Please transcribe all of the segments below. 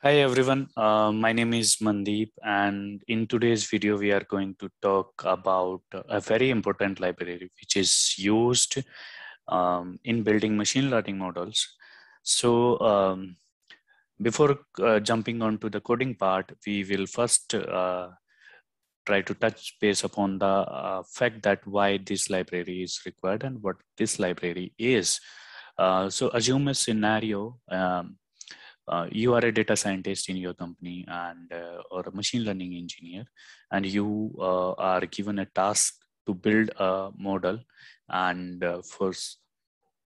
Hi everyone, uh, my name is Mandeep and in today's video we are going to talk about a very important library which is used um, in building machine learning models. So um, before uh, jumping on to the coding part, we will first uh, try to touch base upon the uh, fact that why this library is required and what this library is. Uh, so assume a scenario um, uh, you are a data scientist in your company and uh, or a machine learning engineer and you uh, are given a task to build a model and uh, for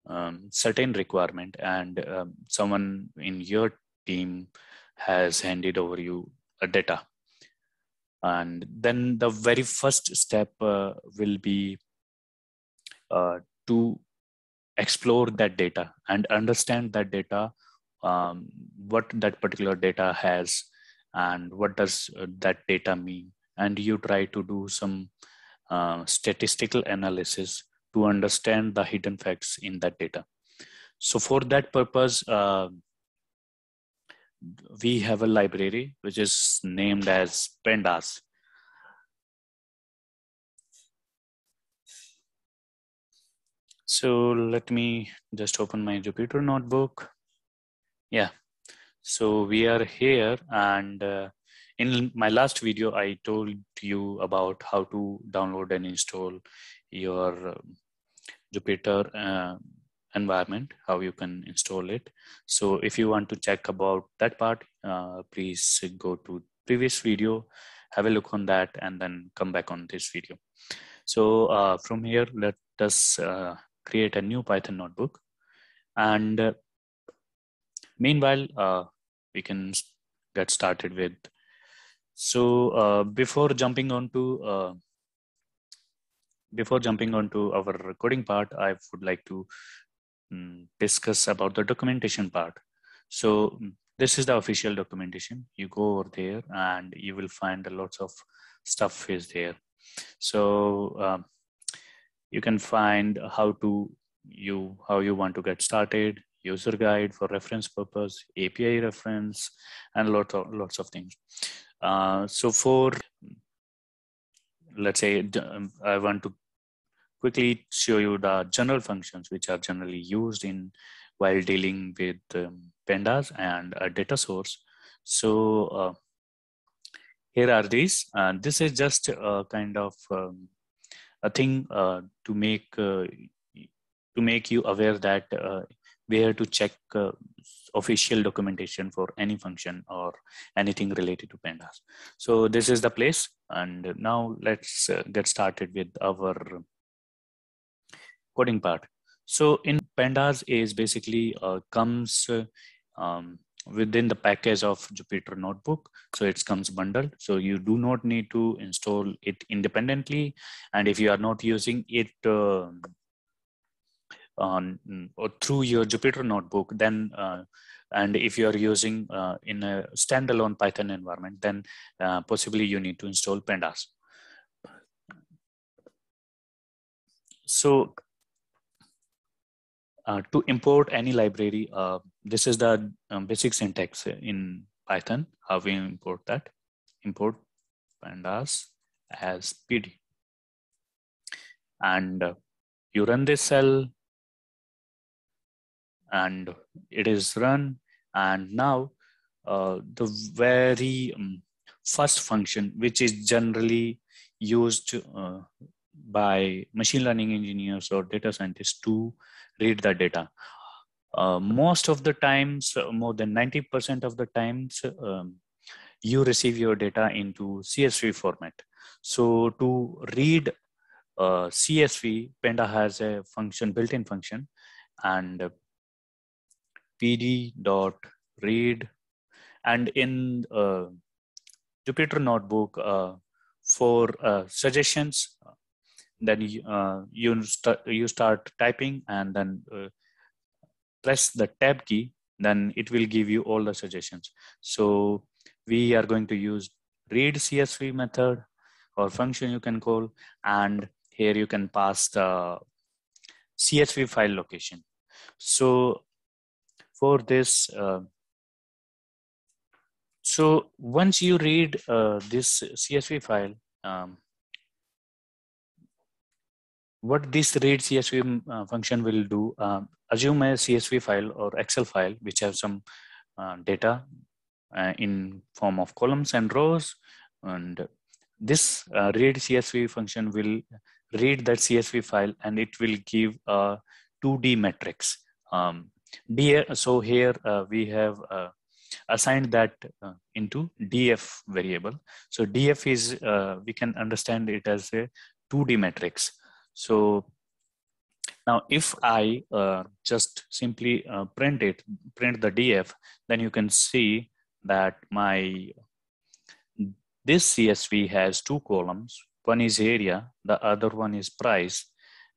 um, certain requirement and um, someone in your team has handed over you a data and then the very first step uh, will be uh, to explore that data and understand that data um, what that particular data has and what does uh, that data mean and you try to do some uh, statistical analysis to understand the hidden facts in that data so for that purpose uh, we have a library which is named as pandas so let me just open my jupyter notebook yeah so we are here and uh, in my last video i told you about how to download and install your um, jupyter uh, environment how you can install it so if you want to check about that part uh, please go to previous video have a look on that and then come back on this video so uh, from here let us uh, create a new python notebook and uh, Meanwhile, uh, we can get started with. So uh, before jumping onto uh, before jumping onto our recording part, I would like to um, discuss about the documentation part. So mm, this is the official documentation. You go over there and you will find lots of stuff is there. So um, you can find how to you how you want to get started user guide for reference purpose, API reference, and lots of, lots of things. Uh, so for, let's say um, I want to quickly show you the general functions which are generally used in while dealing with um, pandas and a data source. So uh, here are these, and uh, this is just a kind of um, a thing uh, to make uh, to make you aware that uh, where to check uh, official documentation for any function or anything related to pandas. So this is the place. And now let's uh, get started with our coding part. So in pandas is basically uh, comes uh, um, within the package of Jupyter Notebook. So it comes bundled. So you do not need to install it independently. And if you are not using it um, on mm, through your Jupyter notebook, then uh, and if you are using uh, in a standalone Python environment, then uh, possibly you need to install pandas. So uh, to import any library, uh, this is the um, basic syntax in Python, how we import that. Import pandas as pd. And uh, you run this cell and it is run and now uh, the very um, first function which is generally used uh, by machine learning engineers or data scientists to read the data uh, most of the times uh, more than 90% of the times um, you receive your data into csv format so to read uh, csv panda has a function built-in function and read, and in uh, Jupyter Notebook uh, for uh, suggestions, then you, uh, st you start typing and then uh, press the tab key, then it will give you all the suggestions. So we are going to use read CSV method or function you can call, and here you can pass the CSV file location. So for this. Uh, so once you read uh, this CSV file, um, what this read CSV um, uh, function will do, um, assume a CSV file or Excel file, which have some uh, data uh, in form of columns and rows. And this uh, read CSV function will read that CSV file and it will give a 2D matrix. Um, DF, so here uh, we have uh, assigned that uh, into DF variable. So DF is, uh, we can understand it as a 2D matrix. So now if I uh, just simply uh, print it, print the DF, then you can see that my, this CSV has two columns. One is area, the other one is price,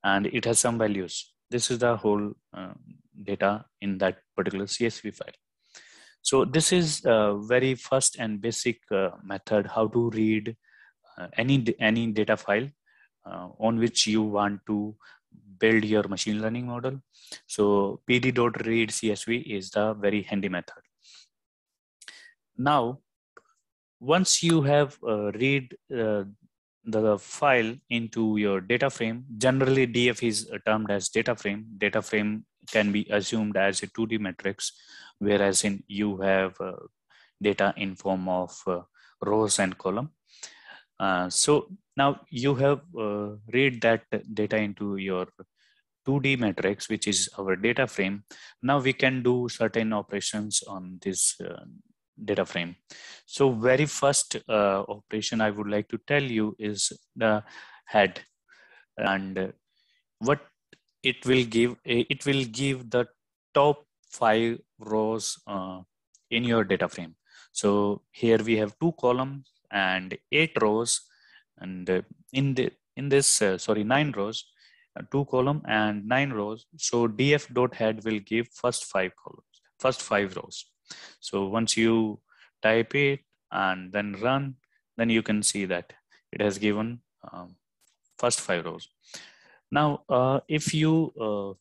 and it has some values. This is the whole, data in that particular CSV file. So this is a very first and basic uh, method how to read uh, any, any data file uh, on which you want to build your machine learning model. So pd.read CSV is the very handy method. Now, once you have uh, read uh, the file into your data frame generally df is termed as data frame data frame can be assumed as a 2D matrix, whereas in you have uh, data in form of uh, rows and column. Uh, so now you have uh, read that data into your 2D matrix, which is our data frame. Now we can do certain operations on this uh, data frame. So very first uh, operation I would like to tell you is the head. And what it will give it will give the top five rows uh, in your data frame. So here we have two columns and eight rows, and uh, in the in this uh, sorry nine rows, uh, two column and nine rows. So df dot head will give first five columns, first five rows. So once you type it and then run, then you can see that it has given um, first five rows. Now, uh, if you uh,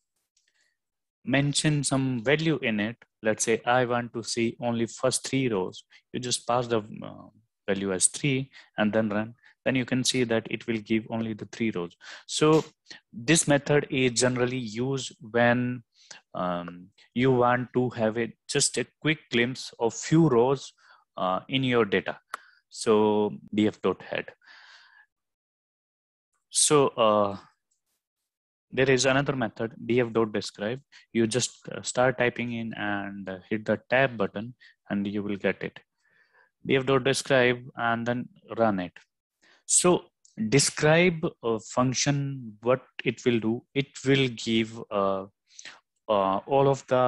mention some value in it, let's say I want to see only first three rows, you just pass the uh, value as three and then run, then you can see that it will give only the three rows. So this method is generally used when um, you want to have it just a quick glimpse of few rows uh, in your data. So df dot head. So uh, there is another method df dot describe you just uh, start typing in and uh, hit the tab button and you will get it df dot describe and then run it so describe a function what it will do it will give uh, uh, all of the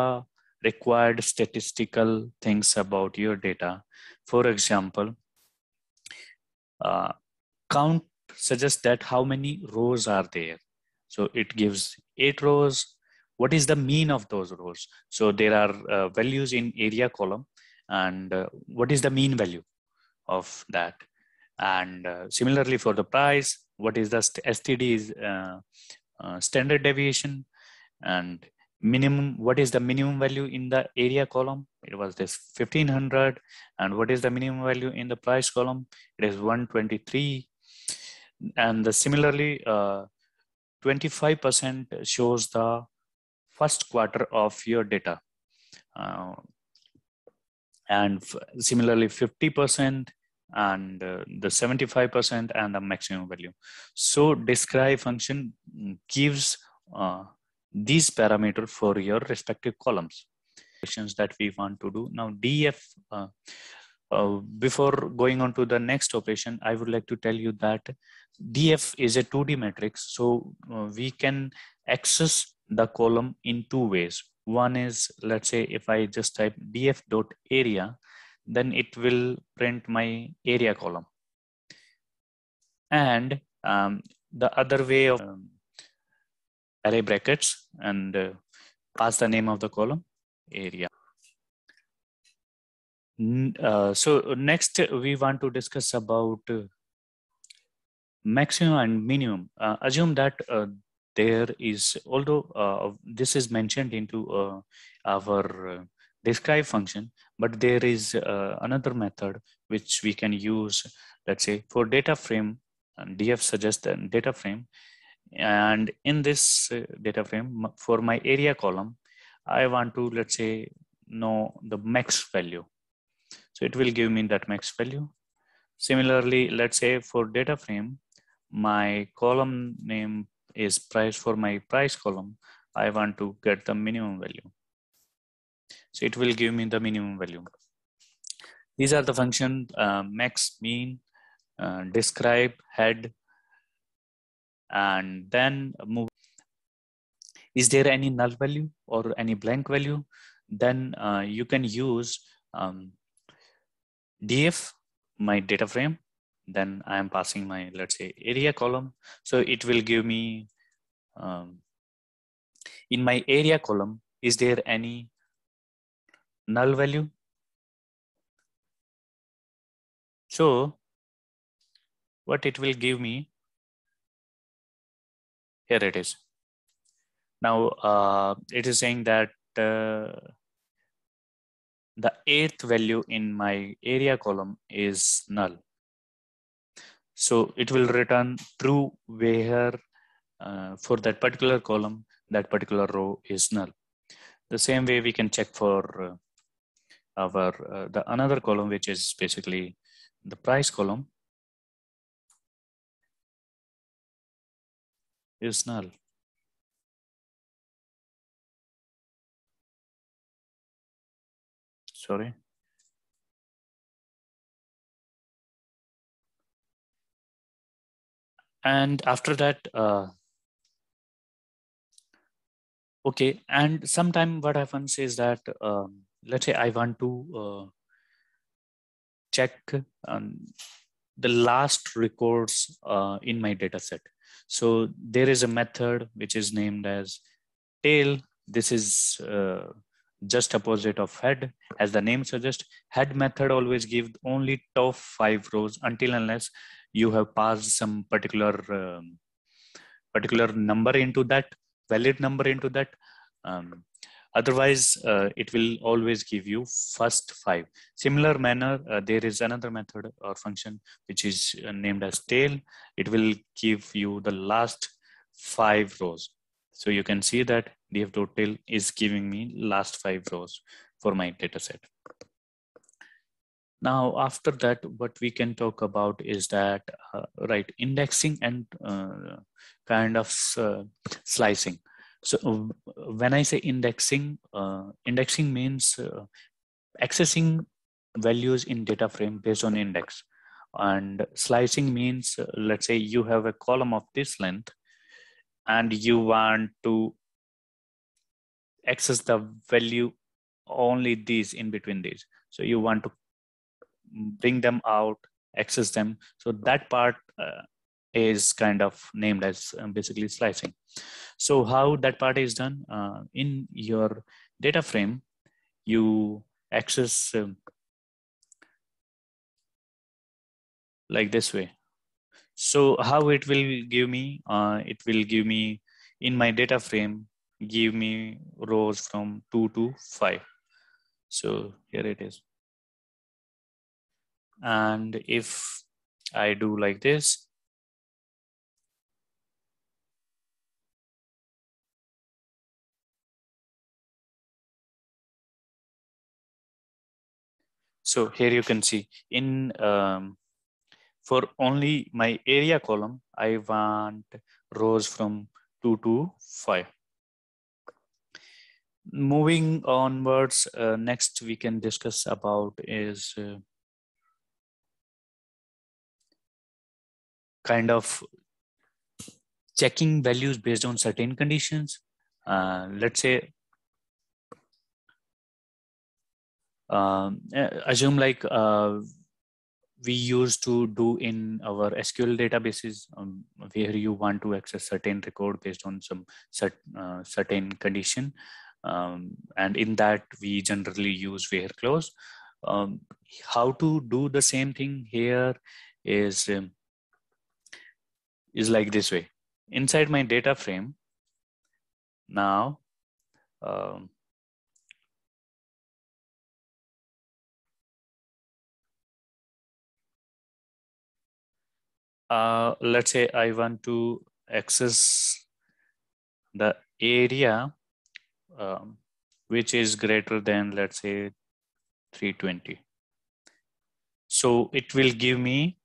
required statistical things about your data for example uh, count suggests that how many rows are there so it gives eight rows. What is the mean of those rows? So there are uh, values in area column and uh, what is the mean value of that? And uh, similarly for the price, what is the STD uh, uh, standard deviation and minimum, what is the minimum value in the area column? It was this 1500 and what is the minimum value in the price column? It is 123 and the similarly uh, 25% shows the first quarter of your data. Uh, and similarly 50% and uh, the 75% and the maximum value. So describe function gives uh, these parameters for your respective columns. Questions that we want to do. Now DF, uh, uh, before going on to the next operation, I would like to tell you that DF is a 2D matrix. So uh, we can access the column in two ways. One is, let's say if I just type df dot area, then it will print my area column. And um, the other way of um, array brackets and uh, pass the name of the column area. Uh, so uh, next we want to discuss about uh, maximum and minimum. Uh, assume that there is, although this is mentioned into our describe function, but there is another method which we can use, let's say for data frame, and df suggests a data frame. And in this data frame for my area column, I want to, let's say, know the max value so it will give me that max value. Similarly, let's say for data frame, my column name is price for my price column. I want to get the minimum value. So it will give me the minimum value. These are the function uh, max, mean, uh, describe, head, and then move. Is there any null value or any blank value? Then uh, you can use um, df my data frame then i am passing my let's say area column so it will give me um, in my area column is there any null value so what it will give me here it is now uh, it is saying that uh, the eighth value in my area column is null. So it will return true where uh, for that particular column, that particular row is null. The same way we can check for uh, our uh, the another column, which is basically the price column is null. sorry. And after that, uh, okay. And sometime what happens is that, um, let's say I want to uh, check um, the last records uh, in my data set. So there is a method which is named as tail. This is uh, just opposite of head. As the name suggests, head method always give only top five rows until unless you have passed some particular um, particular number into that, valid number into that. Um, otherwise, uh, it will always give you first five. Similar manner, uh, there is another method or function which is uh, named as tail. It will give you the last five rows. So you can see that df total is giving me last five rows for my data set. Now, after that, what we can talk about is that, uh, right, indexing and uh, kind of uh, slicing. So when I say indexing, uh, indexing means uh, accessing values in data frame based on index. And slicing means, uh, let's say you have a column of this length and you want to access the value only these in between these so you want to bring them out access them so that part uh, is kind of named as um, basically slicing so how that part is done uh, in your data frame you access um, like this way so how it will give me uh, it will give me in my data frame give me rows from 2 to 5. So here it is. And if I do like this, So here you can see in um, for only my area column, I want rows from 2 to 5 moving onwards, uh, next we can discuss about is uh, kind of checking values based on certain conditions. Uh, let's say, um, uh, assume like uh, we used to do in our SQL databases um, where you want to access certain record based on some cert, uh, certain condition. Um, and in that, we generally use where clause. Um, how to do the same thing here is, um, is like this way. Inside my data frame, now, um, Uh, let's say I want to access the area um, which is greater than let's say 320. So it will give me,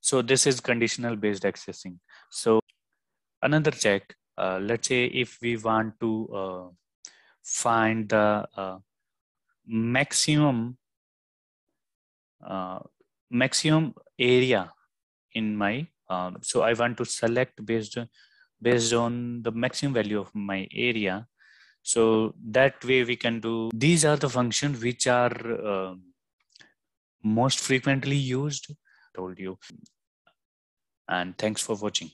so this is conditional based accessing. So another check, uh, let's say if we want to uh, find the uh, maximum uh, maximum area in my, um, so I want to select based on based on the maximum value of my area. So that way we can do, these are the functions which are uh, most frequently used, told you. And thanks for watching.